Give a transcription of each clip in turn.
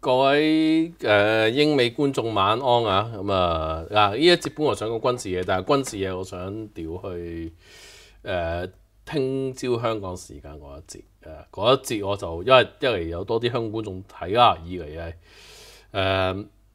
各位誒英美觀眾晚安啊！咁啊嗱，依一節本來想講軍事嘢，但系軍事嘢我想掉去誒聽朝香港時間嗰一節誒嗰一節我就因為一嚟有多啲香港觀眾睇啦，二嚟係誒。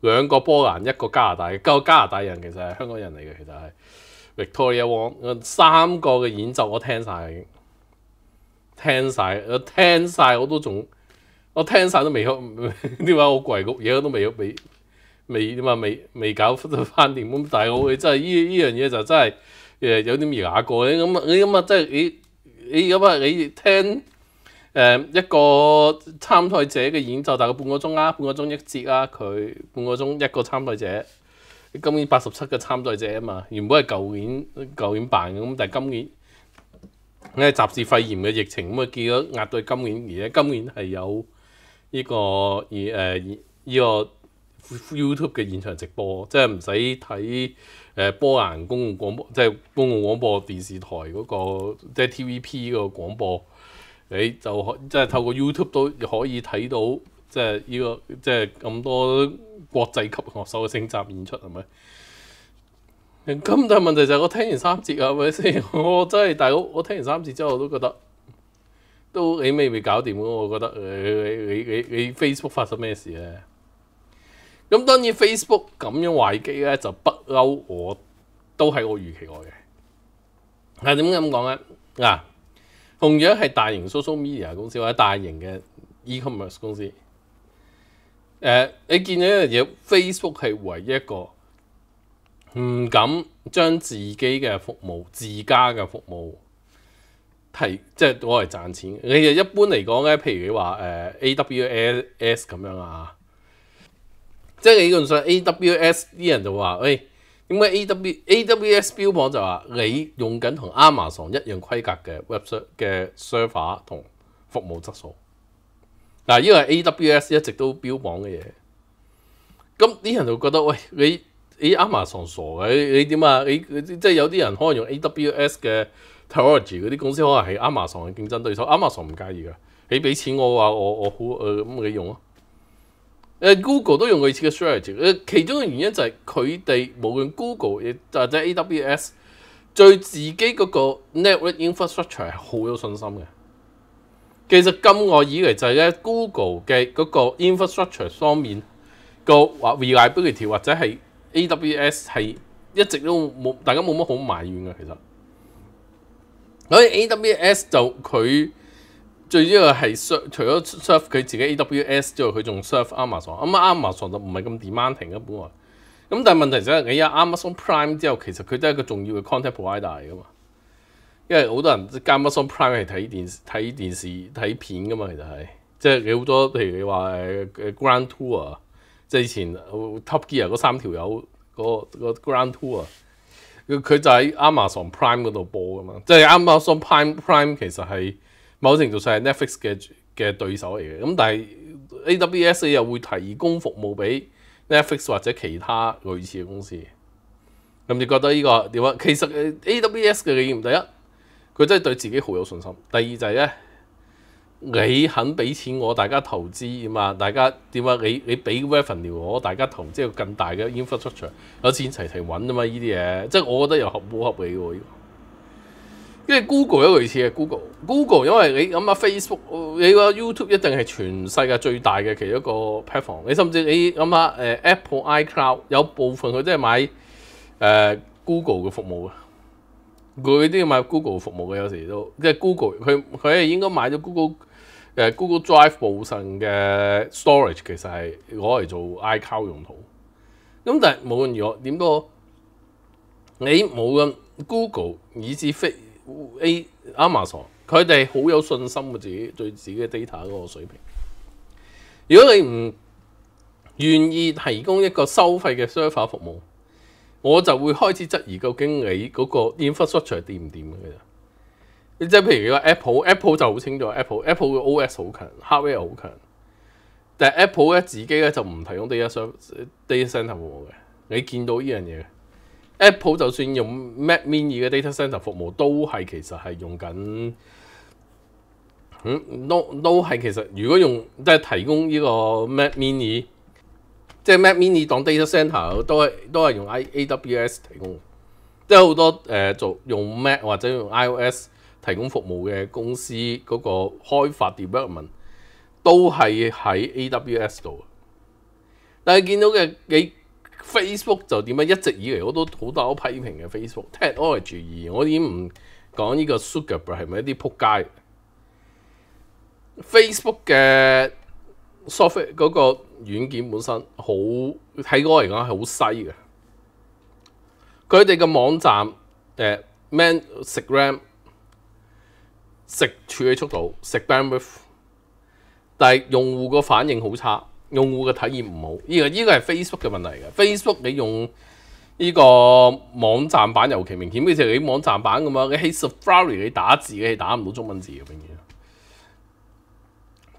兩個波蘭一個加拿大，個加拿大人其實係香港人嚟嘅，其實係 Victoria Wong。三個嘅演奏我聽晒，聽晒，我聽晒，我都仲，我聽晒都未，呢 位好貴，個嘢都未，未，未點啊，未未搞翻掂。咁但係我真係依依樣嘢就真係誒有啲啞過咁啊，你咁啊即係你你咁啊你聽。誒一個參賽者嘅演奏大概半個鐘啦，半個鐘一節啦，佢半個鐘一個參賽者。今年八十七個參賽者啊嘛，原本係舊年舊年辦咁，但係今年呢，雜誌肺炎嘅疫情咁啊，變咗壓到今年。而家今年係有呢個而誒呢個 YouTube 嘅現場直播，即係唔使睇誒波蘭公共廣播，即係公共廣播電視台嗰個，即係 TVP 個廣播。你就即係透過 YouTube 都可以睇到，即係依個即係咁多國際級樂手嘅升集演出，係咪？咁大問題就係我聽完三節啊，係咪先？我真係大佬，我聽完三節之後我都覺得都你未未搞掂喎，我覺得你你你你 Facebook 發生咩事咧？咁當然 Facebook 咁樣壞機咧，就不嬲我，都係我預期外嘅。係點解咁講咧？嗱。同樣係大型 social media 公司或者大型嘅 e-commerce 公司，誒，你見到一樣嘢，Facebook 係唯一一個唔敢將自己嘅服務、自家嘅服務提，即係攞嚟賺錢。你就一般嚟講咧，譬如你話誒 AWS 咁樣啊，即係理論上 AWS 啲人就話，誒。因為 A W A W S 標榜就話你用緊同 Amazon 一樣規格嘅 web 嘅 server 同服務質素，嗱呢為 A W S 一直都標榜嘅嘢。咁啲人就覺得喂你你 Amazon 傻嘅，你點啊？你即係有啲人可能用 A W S 嘅 technology 嗰啲公司可能係 Amazon 嘅競爭對手，Amazon 唔介意噶，你俾錢我話我我好誒咁你用啊。誒 Google 都用類似嘅 strategy，誒其中嘅原因就係佢哋無論 Google 亦或者 AWS，對自己嗰個 network infrastructure 係好有信心嘅。其實今我以嚟就係咧 Google 嘅嗰個 infrastructure 方面個 reliability 或者係 AWS 係一直都冇大家冇乜好埋怨嘅其實，所以 AWS 就佢。最主要係 serve，除咗 serve 佢自己 AWS 之外，佢仲 serve Amazon。咁 Amazon 就唔係咁 demanding 啊，本喎。咁但係問題就係你有 Amazon Prime 之後，其實佢都係一個重要嘅 content provider 噶嘛。因為好多人加 Amazon Prime 係睇電睇電視睇片噶嘛，其實係即係你好多譬如你話誒誒 Gran d t u r 啊，即係以前 Top Gear 嗰三條友嗰個 Gran d t o u 啊，佢就喺 Amazon Prime 嗰度播噶嘛。即係 Amazon Prime Prime 其實係。某程度上係 Netflix 嘅嘅對手嚟嘅，咁但係 AWS 又會提供服務俾 Netflix 或者其他類似嘅公司。咁你覺得呢個點啊？其實 AWS 嘅理念，第一佢真係對自己好有信心；第二就係咧，你肯俾錢我，大家投資嘛，大家點啊？你你俾 Revenue 我，大家投即係更大嘅 Infrastructure，有錢齊齊揾啊嘛！呢啲嘢，即係我覺得又合波合理喎。因為 Google 一類似嘅 Google，Google 因為你諗下 f a c e b o o k 你個 YouTube 一定係全世界最大嘅其中一個 platform。你甚至你諗下誒 Apple iCloud 有部分佢都係買誒 Google 嘅服務嘅，佢都要買 Google 服務嘅有時都即係 Google 佢佢係應該買咗 Google 誒 Google Drive 部分嘅 storage 其實係攞嚟做 iCloud 用途。咁但係冇咁何點都，你冇咁 Google 以至非。A Amazon 佢哋好有信心嘅自己，對自己嘅 data 嗰個水平。如果你唔願意提供一個收費嘅 server 服務，我就會開始質疑究竟你嗰個 infrastructure 掂唔掂嘅啫。你即係譬如個 Apple，Apple 就好清楚，Apple Apple 嘅 OS 好強，hardware 好強，但系 Apple 咧自己咧就唔提供 data server、data centre e 嘅。你見到依樣嘢？Apple 就算用 Mac Mini 嘅 data c e n t e r 服务都系其实系用緊，嗯，都都系其实如果用即系提供呢个 Mac Mini，即系 Mac Mini 当 data c e n t e r 都系都系用 I A W S 提供。即系好多诶做用 Mac 或者用 I O S 提供服务嘅公司嗰個開發 development 都系喺 A W S 度。但系见到嘅几。Facebook 就點啊？一直以嚟我都好大批評嘅 Facebook，聽我而注意，我已經唔講呢個 s u g a r 係咪一啲撲街？Facebook 嘅 software 嗰個軟件本身好睇，我嚟講係好西嘅。佢哋嘅網站誒 Man 食 Ram 食處理速度食 Ram，但係用戶個反應好差。用户嘅體驗唔好，呢個依個係 Facebook 嘅問題嘅。Facebook 你用呢個網站版尤其明顯，好似你網站版咁啊，你喺 Safari 你打字嘅，你打唔到中文字嘅，永遠。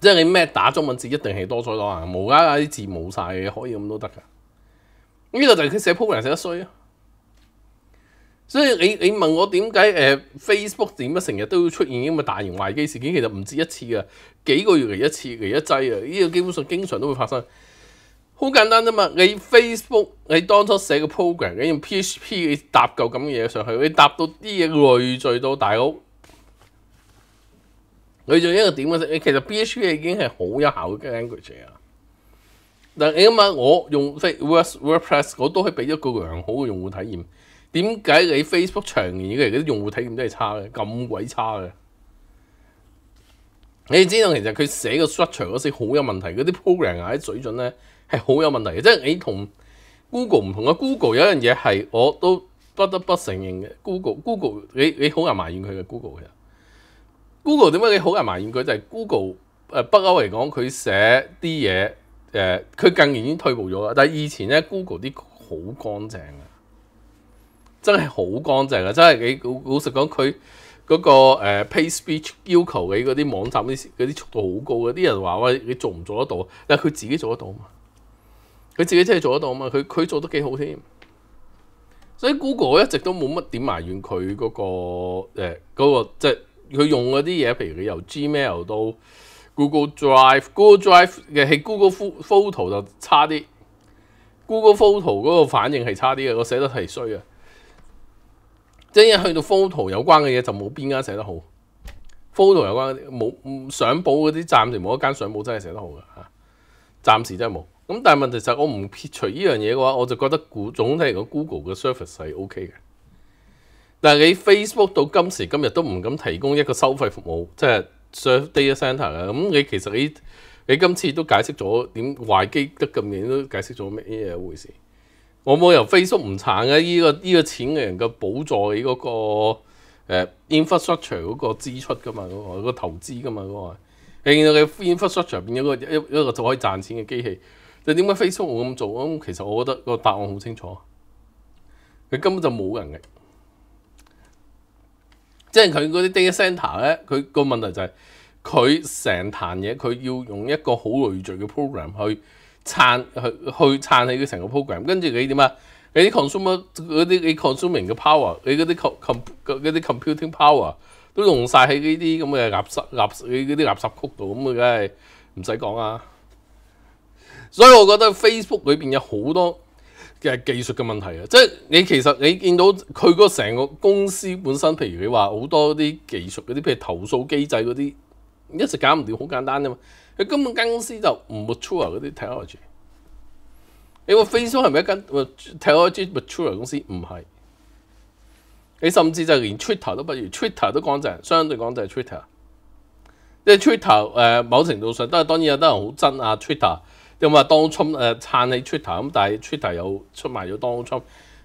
即係你咩打中文字一定係多彩多無啦啦啲字冇曬嘅，可以咁都得噶。呢個就係佢寫 po m 寫得衰啊！所以你你問我點解誒 Facebook 點解成日都會出現咁嘅大型壞機事件？其實唔止一次啊，幾個月嚟一次嚟一劑啊！呢個基本上經常都會發生。好簡單啫嘛，你 Facebook 你當初寫個 program，你用 PHP 你搭夠咁嘅嘢上去，你搭到啲嘢累聚到大佬，累聚一個點嘅事。你其實 PHP 已經係好有效嘅 language 啊。但你諗下，我用 Face WordPress，我都係俾一個良好嘅用戶體驗。点解你 Facebook 长年以嚟嗰啲用户体验都系差嘅，咁鬼差嘅？你知道其实佢写个 structure 嗰时好有问题，嗰啲 program 啊啲水准咧系好有问题嘅。即系你同 Google 唔同啊，Google 有一样嘢系我都不得不承认嘅。Google，Google，你你好人埋怨佢嘅 Google 其 Google 点解你好人埋怨佢？就系 Google 诶北欧嚟讲，佢写啲嘢诶，佢近年已经退步咗啦。但系以前咧，Google 啲好干净嘅。真係好乾淨啊！真係你老老實講，佢嗰個 pay speech 要求你嗰啲網站嗰啲嗰啲速度好高嘅。啲人話喂，你做唔做得到？但係佢自己做得到啊嘛，佢自己真係做得到啊嘛。佢佢做得幾好添。所以 Google 一直都冇乜點埋怨佢嗰個誒嗰個即係佢用嗰啲嘢，譬如你由 Gmail 到 Google Drive、Google Drive 嘅係 Google Photo 就差啲，Google Photo 嗰個反應係差啲嘅，我寫得係衰啊！即係去到 photo 有关嘅嘢就冇边间写得好，photo 有关冇上簿嗰啲暂时冇一间上簿真系写得好嘅吓，暂时真系冇。咁但系问题就系我唔撇除呢样嘢嘅话，我就觉得总体嚟讲 Google 嘅 s u r f a c e 系 OK 嘅。但系你 Facebook 到今时今日都唔敢提供一个收费服务，即系 s t o r a t a centre 啊。咁你其实你你今次都解释咗点坏机得咁远，都解释咗咩嘢回事？我冇由 Facebook 唔撐嘅，依個依個錢嘅人嘅補助你嗰個 infrastructure 嗰個支出噶嘛，嗰個個投資噶嘛，嗰個。見到嘅 infrastructure 入咗一個一一個就可以賺錢嘅機器，但點解 Facebook 會咁做？咁其實我覺得個答案好清楚，佢根本就冇人嘅，即係佢嗰啲 data c e n t e r 咧，佢個問題就係佢成壇嘢，佢要用一個好累贅嘅 program 去。撐去去撐起佢成個 program，跟住你點啊？你啲 consumer 嗰啲你 c o n s u m i n g 嘅 power，你嗰啲 com 嗰啲 computing power 都用曬喺呢啲咁嘅垃圾垃圾嗰啲垃圾曲度，咁啊梗係唔使講啊！所以我覺得 Facebook 裏邊有好多嘅技術嘅問題啊！即係你其實你見到佢嗰成個公司本身，譬如你話好多啲技術嗰啲，譬如投訴機制嗰啲，一直搞唔掂，好簡單啫嘛～佢根本間公司就唔 m u t u h n 嗰啲 technology。你話 Facebook 係咪一間 technology m a t u r e 公司？唔係，你甚至就連 Twitter 都不如，Twitter 都乾淨，相對講就係 Twitter。即系 Twitter 誒，某程度上都當然有啲人好憎啊，Twitter。咁啊，當沖誒撐起 Twitter，咁但系 Twitter 又出賣咗當沖。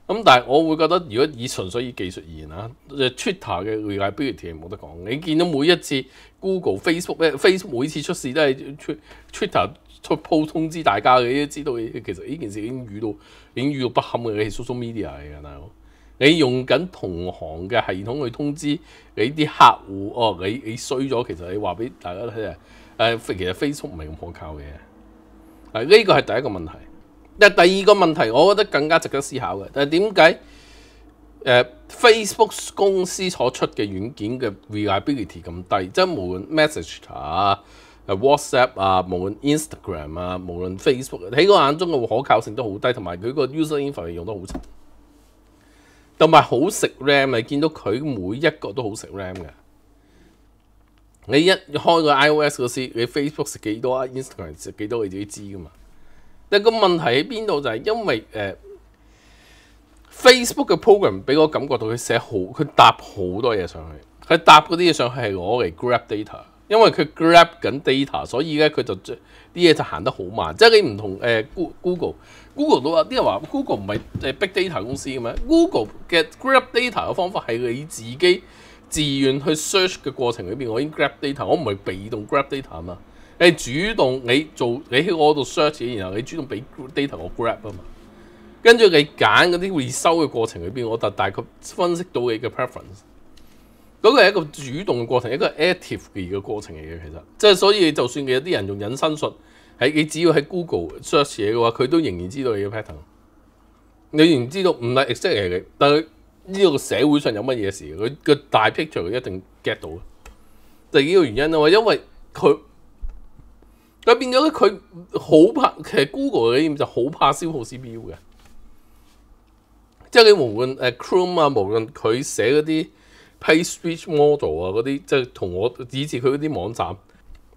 咁但係我會覺得，如果以純粹以技術而言就 t w i t t e r 嘅 r e l i a b i l i t y 冇得講。你見到每一次 Google、Facebook 咧，Facebook 每次出事都係 Twitter 出鋪通知大家嘅，都知道其實呢件事已經遇到已經遇到不堪嘅 social media 嚟嘅佬。你用緊同行嘅系統去通知你啲客户，哦，你你衰咗，其實你話俾大家睇啊，誒，其實 Facebook 唔係咁可靠嘅。啊，呢個係第一個問題。但第二個問題，我覺得更加值得思考嘅。但點解 Facebook 公司所出嘅軟件嘅 reliability 咁低？即係無論 message 啊、WhatsApp 啊、無論 Instagram 啊、無論 Facebook，喺我眼中嘅可靠性都好低，同埋佢個 user info 用得好差，同埋好食 RAM。你見到佢每一個都好食 RAM 嘅。你一開個 iOS 嗰時，你 Facebook 食幾多啊？Instagram 食幾多？你自要知噶嘛？但个问题喺边度就系因为诶 Facebook 嘅 program 俾我感觉到佢写好佢搭好多嘢上去，佢搭嗰啲嘢上去系我嚟 grab data，因为佢 grab 紧 data，所以咧佢就啲嘢就行得好慢。即系你唔同诶 Google Google 都啊，啲人话 Google 唔系诶 big data 公司嘅咩？Google 嘅 grab data 嘅方法系你自己自愿去 search 嘅过程里边，我已经 grab data，我唔系被动 grab data 嘛。你主動，你做你喺我度 search 然後你主動俾 data 我 grab 啊嘛。跟住你揀嗰啲回收嘅過程裏邊，我就大概分析到你嘅 preference。嗰個係一個主動嘅過程，一個 active 嘅過程嚟嘅。其實即係所以，就算有啲人用隱身術，喺你只要喺 Google search 嘢嘅話，佢都仍然知道你嘅 pattern。你仍然知道唔係 exactly，但係呢個社會上有乜嘢事，佢個大 picture 一定 get 到。就係呢個原因啊嘛，因為佢。但變咗咧，佢好怕，其實 Google 嘅驗就好怕消耗 CPU 嘅。即係你無論誒 Chrome 啊，無論佢寫嗰啲 Page Switch Model 啊嗰啲，即係同我以前佢嗰啲網站，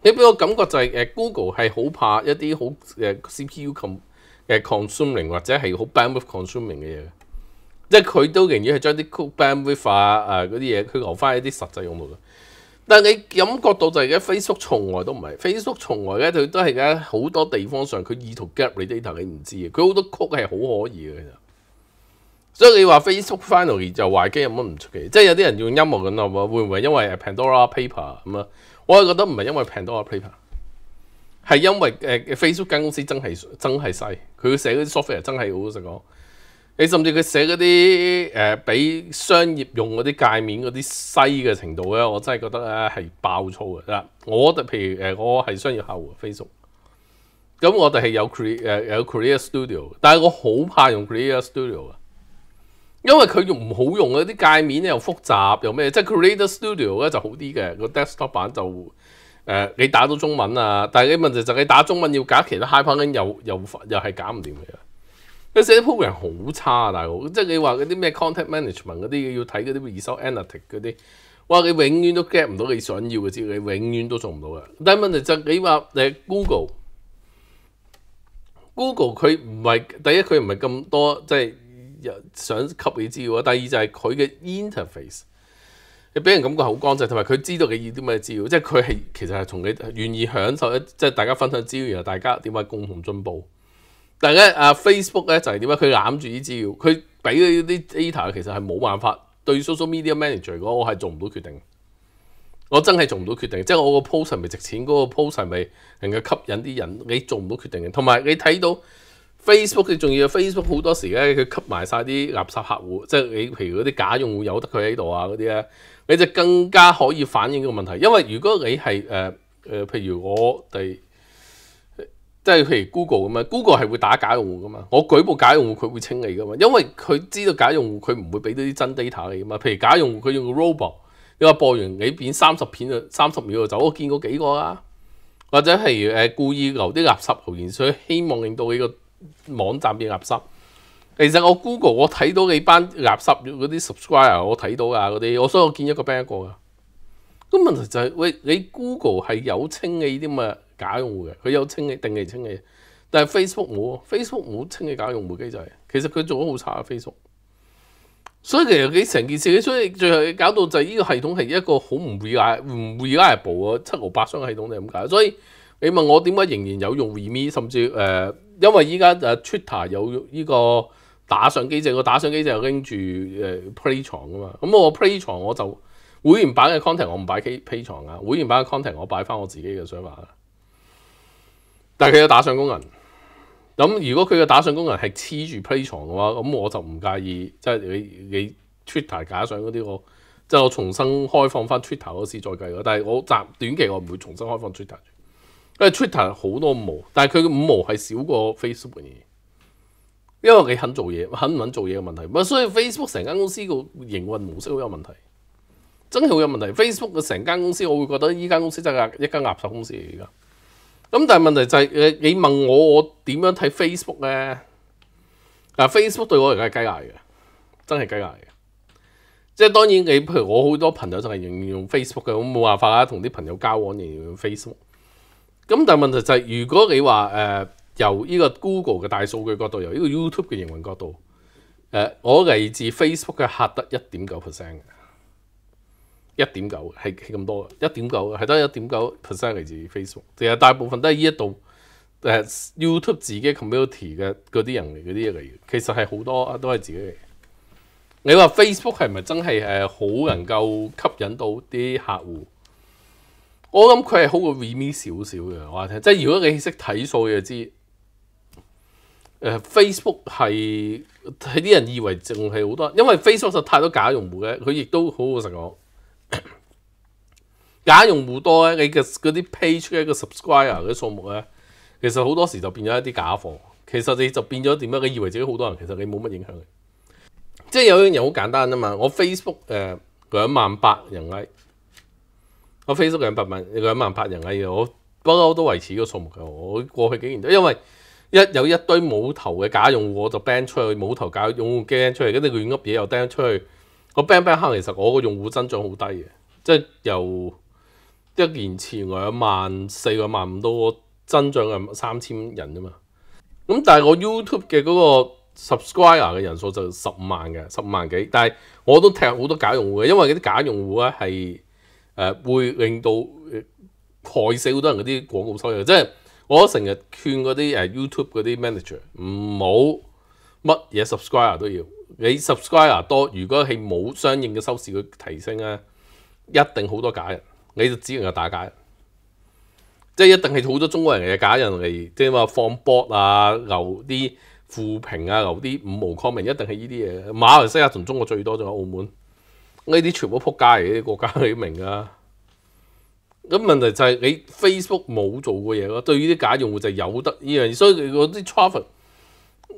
你俾我感覺就係誒 Google 係好怕一啲好誒 CPU con 誒 Consuming 或者係好 Bandwidth Consuming 嘅嘢。即係佢都寧願係將啲 Bandwidth 啊嗰啲嘢，佢留翻喺啲實際用途度。但你感覺到就係而家 Facebook 從來都唔係 Facebook 從來咧，佢都係而家好多地方上佢意圖 gap 你啲 a 你唔知嘅。佢好多曲係好可以嘅，其實。所以你話 Facebook finally 就壞機有乜唔出奇？即係有啲人用音樂咁啊，會唔會因為 p a n d o r a Paper 咁啊？我係覺得唔係因為 p a n d o r a Paper，係因為誒 Facebook 間公司真係真係細，佢寫嗰啲 software 真係好實講。你甚至佢寫嗰啲誒俾商業用嗰啲界面嗰啲西嘅程度咧，我真係覺得咧係爆粗嘅嗱，我哋譬如誒，我係商業客户，Facebook，咁我哋係有 create 誒有 c r e a t e Studio，但係我好怕用 c r e a t e Studio 啊，因為佢用唔好用嗰啲界面又複雜又咩？即係 c r e a t e Studio 咧就好啲嘅個 desktop 版就誒你打到中文啊，但係你問題就係你打中文要揀其他 l a n g 又又又係揀唔掂嘅。你寫 program 好差啊，大佬！即係你話嗰啲咩 c o n t e n t management 嗰啲，要睇嗰啲二手 analytics 嗰啲，哇！你永遠都 get 唔到你想要嘅資料，你永遠都做唔到嘅。但係問題就你話誒 Google，Google 佢唔係第一，佢唔係咁多，即係想給你資料。啊。第二就係佢嘅 interface，你俾人感覺好乾淨，同埋佢知道你要啲咩資料，即係佢係其實係從你願意享受一即係大家分享資後大家點解共同進步？但係咧，啊、Facebook 咧就係點啊？佢攬住啲資料，佢俾嗰啲 data 其實係冇辦法對 social media manager 講，我係做唔到決定。我真係做唔到決定，即係我個 post 係咪值錢？嗰個 post 係咪能夠吸引啲人？你做唔到決定嘅，同埋你睇到 Facebook，你仲要 Facebook 好多時咧，佢吸埋曬啲垃圾客户，即係你譬如嗰啲假用户有得佢喺度啊嗰啲咧，你就更加可以反映個問題。因為如果你係誒誒，譬如我哋。即係譬如 Google 咁樣，Google 係會打假用户噶嘛，我舉部假用户佢會清理噶嘛，因為佢知道假用户佢唔會俾到啲真 data 你噶嘛。譬如假用户佢用 robot，你話播完幾片三十片就三十秒就走，我見過幾個啊，或者係誒故意留啲垃圾留言，所以希望令到呢個網站變垃圾。其實我 Google 我睇到你班垃圾嗰啲 subscriber 我睇到啊嗰啲，我所以我見一個 ban 一個噶。咁問題就係喂，你 Google 係有清理啲嘛？假用户嘅，佢有清嘅，定期清嘅。但係 Facebook 冇，Facebook 冇清嘅假用户機制。其實佢做咗好差啊，Facebook。所以其實佢成件事，所以最后搞到就係呢個系統係一個好唔 r e a l 唔 reliable 嘅七牛八双嘅系統就係咁解。所以你問我點解仍然有用 r e m e 甚至誒，因為依家诶 Twitter 有呢個打上機制，个打上機制又拎住诶 Play 場啊嘛。咁我 Play 場我就會員版嘅 content 我唔擺喺 Play 場啊，會員版嘅 content 我擺翻我自己嘅想法啦。但佢有打上工人，咁如果佢嘅打上工人係黐住 play 床嘅話，咁我就唔介意，即係你你 Twitter 假上嗰啲我，就重新開放翻 Twitter 嗰時再計咯。但係我暫短期我唔會重新開放 Twitter，因為 Twitter 好多毛，但係佢嘅五毛係少過 Facebook 嘅嘢，因為你肯做嘢，肯唔肯做嘢嘅問題。咪所以 Facebook 成間公司個營運模式好有問題，真係好有問題。Facebook 嘅成間公司，我會覺得依間公司真係一間垃圾公司嚟㗎。咁但係問題就係誒，你問我我點樣睇 Facebook 咧？嗱，Facebook 對我嚟講係雞肋嘅，真係雞肋嘅。即係當然你譬如我好多朋友就係然用 Facebook 嘅，咁冇辦法啦，同啲朋友交往然用 Facebook。咁但係問題就係，如果你話誒由呢個 Google 嘅大數據角度，由呢個 YouTube 嘅營運角度，誒我嚟自 Facebook 嘅客得一點九 percent 嘅。一點九係起咁多嘅，一點九係得一點九 percent 嚟自 Facebook，其實大部分都係呢一度誒 YouTube 自己 community 嘅嗰啲人嗰啲嚟嘅，其實係好多都係自己嚟。你話 Facebook 係咪真係誒好能夠吸引到啲客户？我諗佢係好過 r e m i 少少嘅，我話聽即係如果你識睇數，嘅就知誒 Facebook 係啲人以為仲係好多，因為 Facebook 實太多假用户嘅，佢亦都好好實講。假 用户多咧，你嘅嗰啲 page 嘅一个 subscriber 嘅数目咧，其实好多时就变咗一啲假货。其实你就变咗点啊？你以为自己好多人，其实你冇乜影响嘅。即系有樣嘢好简单啊嘛。我 Facebook 诶两万八人位，我 Facebook 两百万，兩两万八人 I，我不嬲都维持个数目嘅。我过去几年都因为一有一堆冇头嘅假用户，我就 ban 出去冇头假用户 ban 出去，跟住乱噏嘢又 d n 出去。個 bang bang 坑其實我個用戶增長好低嘅，即係由一年前兩萬四、兩萬五多增長嘅三千人啫嘛。咁但係我 YouTube 嘅嗰個 subscriber 嘅人數就十五萬嘅，十五萬幾。但係我都踢好多假用户，因為嗰啲假用户咧係誒會令到害死好多人嗰啲廣告收入。即係我成日勸嗰啲誒 YouTube 嗰啲 manager 唔好乜嘢 subscriber 都要。你 subscriber 多，如果係冇相應嘅收視嘅提升咧，一定好多假人，你就只能夠打假，人，即係一定係好多中國人嘅假人嚟，即係話放博啊，留啲負評啊，留啲五毛 comment，一定係呢啲嘢。馬來西亞同中國最多仲有澳門，呢啲全部仆街嘅啲國家，你明啊？咁問題就係你 Facebook 冇做過嘢咯，對於啲假用户就有得呢樣嘢，所以嗰啲 t r a f i c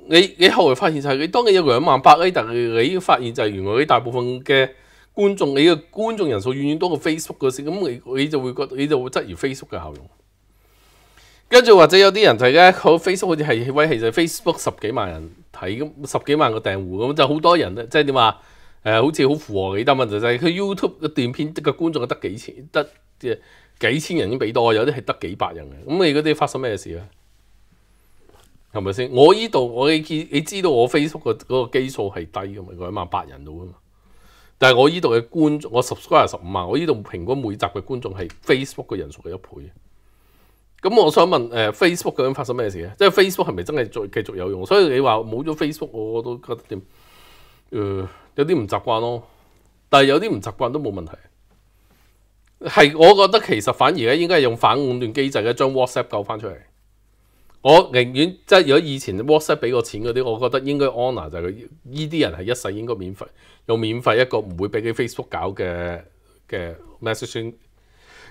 你你後來發現就係你，當你有兩萬八 A，但係你發現就係原來你大部分嘅觀眾，你嘅觀眾人數遠遠多過 Facebook 嗰時，咁你你就會覺得你就會質疑 Facebook 嘅效用。跟住或者有啲人就係咧，Facebook 好似係威脅就係 Facebook 十幾萬人睇咁，十幾萬個訂户咁，就好多人咧，即係點話？誒，好似好符合你，多問題？就係佢 YouTube 嘅短片嘅觀眾得幾千得幾千人已經俾多，有啲係得幾百人嘅。咁你嗰啲發生咩事啊？系咪先？我依度我你知你知道我 Facebook 個嗰個機數係低噶嘛？一萬八人到噶嘛？但系我依度嘅觀眾，我十 s c r i b e 十五萬，我依度平均每集嘅觀眾係 Facebook 嘅人數嘅一倍。咁我想問誒，Facebook 究竟發生咩事咧？即係 Facebook 係咪真係再繼續有用？所以你話冇咗 Facebook，我都覺得點？誒，有啲唔習慣咯。但係有啲唔習慣都冇問題。係，我覺得其實反而咧應該係用反壟斷機制咧將 WhatsApp 救翻出嚟。我寧願即係如果以前 WhatsApp 俾個錢嗰啲，我覺得應該 Honor 就係佢依啲人係一世應該免費用免費一個唔會俾佢 Facebook 搞嘅嘅 Messaging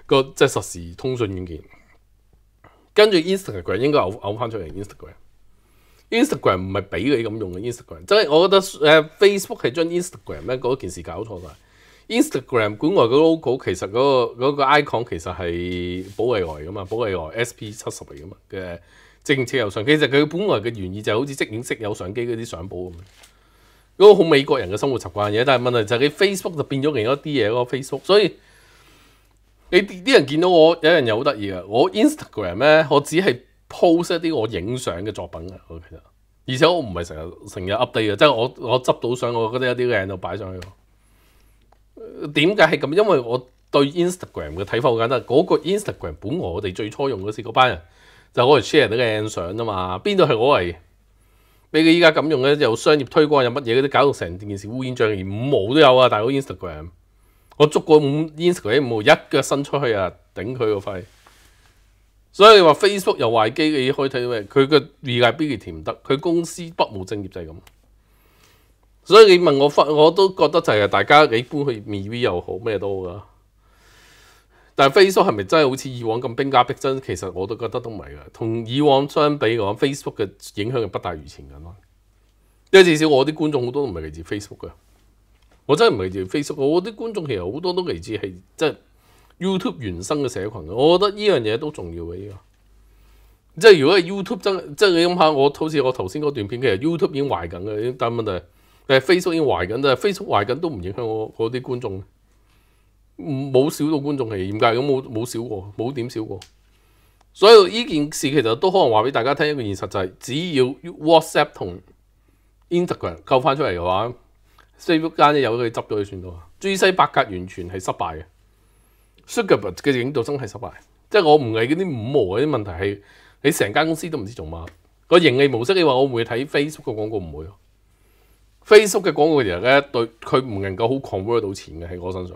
個即係實時通訊軟件。跟住 Instagram 應該拗拗翻出嚟 Instagram。Instagram 唔係俾你咁用嘅 Instagram，即係我覺得誒 Facebook 係將 Instagram 咧嗰件事搞錯晒。Instagram 管外個 logo 其實嗰個嗰個 icon 其實係保衞外噶嘛，保衞外 SP 七十嚟噶嘛嘅。正片又上，其實佢本來嘅原意就好似即影攝有相機嗰啲相簿咁，嗰個好美國人嘅生活習慣嘢。但係問題就係你 Facebook 就變咗另一啲嘢咯，Facebook。所以你啲人見到我有人又嘢好得意嘅，我 Instagram 咧，我只係 post 一啲我影相嘅作品嘅，我其實，而且我唔係成日成日 update 嘅，即係我我執到相，我覺得有啲靚就擺上去。點解係咁？因為我對 Instagram 嘅睇法好簡單，嗰個 Instagram 本我哋最初用嗰時嗰班人。就我嚟 share 啲嘅相啊嘛，邊度係我嚟？俾佢依家咁用咧？又商業推廣又乜嘢都啲搞到成件事烏煙瘴氣，五毛都有啊！大佬 Instagram，我捉過五 Instagram 五毛一腳伸出去啊，頂佢個肺！所以你話 Facebook 又壞機，你可以睇到咩？佢嘅 i l i t y 唔得，佢公司不務正業就係咁。所以你問我，我我都覺得就係大家你搬去 w e 又好咩都㗎。但系 Facebook 系咪真系好似以往咁兵家逼真？其實我都覺得都唔係嘅。同以往相比講，Facebook 嘅影響就不大如前咁咯。因為至少我啲觀眾好多都唔係嚟自 Facebook 嘅，我真係唔係嚟自 Facebook。我啲觀眾其實好多都嚟自係即系 YouTube 原生嘅社群我覺得呢樣嘢都重要嘅呢個。即係如果 YouTube 真即係你諗下，我好似我頭先嗰段片，其實 YouTube 已經壞緊嘅。但問題係誒 Facebook 已經壞緊，但係 Facebook 壞緊都唔影響我嗰啲觀眾。冇少到觀眾係嚴格咁，冇冇少過，冇點少過。所以呢件事其實都可能話俾大家聽一個現實就係，只要 WhatsApp 同 i n t e g r a t i 救翻出嚟嘅話，o k 間都有佢執咗，佢算到最西百格完全係失敗嘅。Sugar 嘅影度真係失敗，即係我唔係嗰啲五毛嗰啲問題係你成間公司都唔知做乜個營利模式。你話我唔會睇 Facebook 嘅廣告唔會，Facebook 嘅廣告其實咧對佢唔能夠好 convert 到錢嘅喺我身上。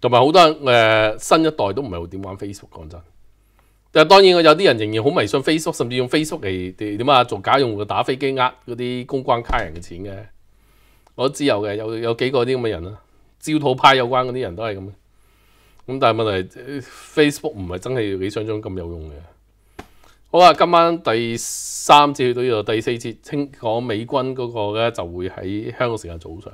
同埋好多誒新一代都唔係好點玩 Facebook，講真。但當然我有啲人仍然好迷信 Facebook，甚至用 Facebook 嚟點啊做假用户打飛機呃嗰啲公關卡人嘅錢嘅。我都知有嘅，有有幾個啲咁嘅人啦，招討派有關嗰啲人都係咁。咁但係問題 Facebook 唔係真係幾想中咁有用嘅。好啦今晚第三節去到呢度，第四節聽講美軍嗰個咧就會喺香港時間早上。